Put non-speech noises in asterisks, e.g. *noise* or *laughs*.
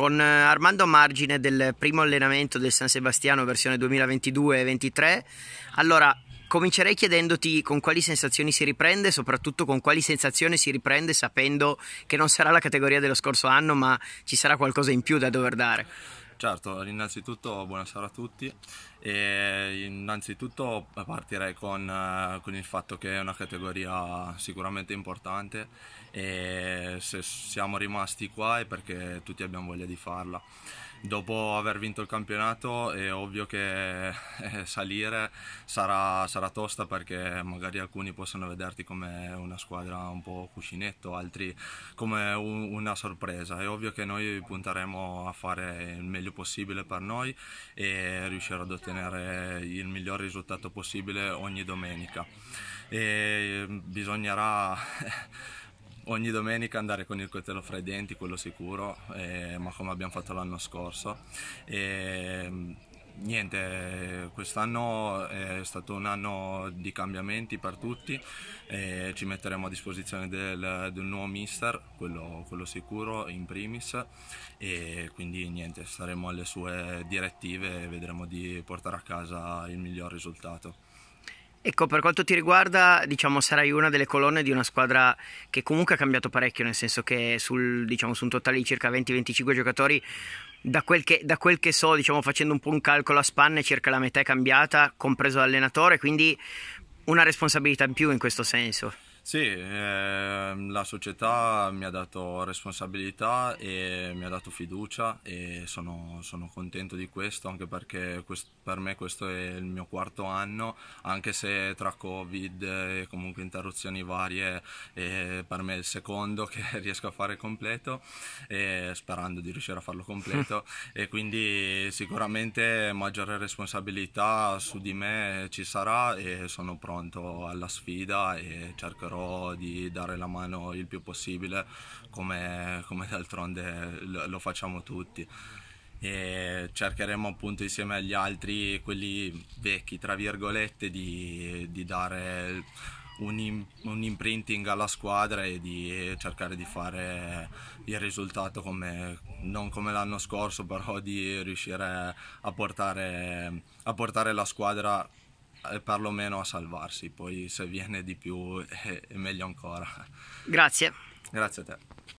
Con eh, Armando a Margine del primo allenamento del San Sebastiano versione 2022-23, allora comincerei chiedendoti con quali sensazioni si riprende, soprattutto con quali sensazioni si riprende sapendo che non sarà la categoria dello scorso anno, ma ci sarà qualcosa in più da dover dare. Certo, innanzitutto buonasera a tutti. E innanzitutto partirei con, eh, con, il fatto che è una categoria sicuramente importante e se siamo rimasti qua è perché tutti abbiamo voglia di farla. Dopo aver vinto il campionato è ovvio che eh, salire sarà, sarà tosta perché magari alcuni possono vederti come una squadra un po' cuscinetto, altri come un, una sorpresa. È ovvio che noi punteremo a fare il meglio possibile per noi e riuscire ad ottenere ottenere il miglior risultato possibile ogni domenica. E bisognerà *laughs* ogni domenica andare con il coltello fra i denti, quello sicuro, eh, ma come abbiamo fatto l'anno scorso. E, Niente, quest'anno è stato un anno di cambiamenti per tutti, eh, ci metteremo a disposizione del, del nuovo mister, quello, quello, sicuro in primis, e quindi niente, saremo alle sue direttive e vedremo di portare a casa il miglior risultato. Ecco, per quanto ti riguarda, diciamo, sarai una delle colonne di una squadra che comunque ha cambiato parecchio, nel senso che sul, diciamo, su un totale di circa 20-25 giocatori, da quel, che, da quel che so, diciamo, facendo un po' un calcolo a spanne, circa la metà è cambiata, compreso l'allenatore, quindi una responsabilità in più in questo senso. Sì, eh, la società mi ha dato responsabilità e mi ha dato fiducia e sono, sono contento di questo anche perché questo, per me questo è il mio quarto anno, anche se tra Covid e comunque interruzioni varie eh, per me è il secondo *laughs* che riesco a fare completo eh, sperando di riuscire a farlo completo *laughs* e quindi sicuramente maggiore responsabilità su di me ci sarà e sono pronto alla sfida e cercherò cercherò di dare la mano il più possibile come, come d'altronde lo, lo facciamo tutti e cercheremo appunto insieme agli altri, quelli vecchi tra virgolette, di, di dare un, un, imprinting alla squadra e di cercare di fare il risultato come, non come l'anno scorso, però di riuscire a portare, a portare la squadra eh, perlomeno a salvarsi, poi se viene di più eh, è meglio ancora. Grazie. Grazie a te.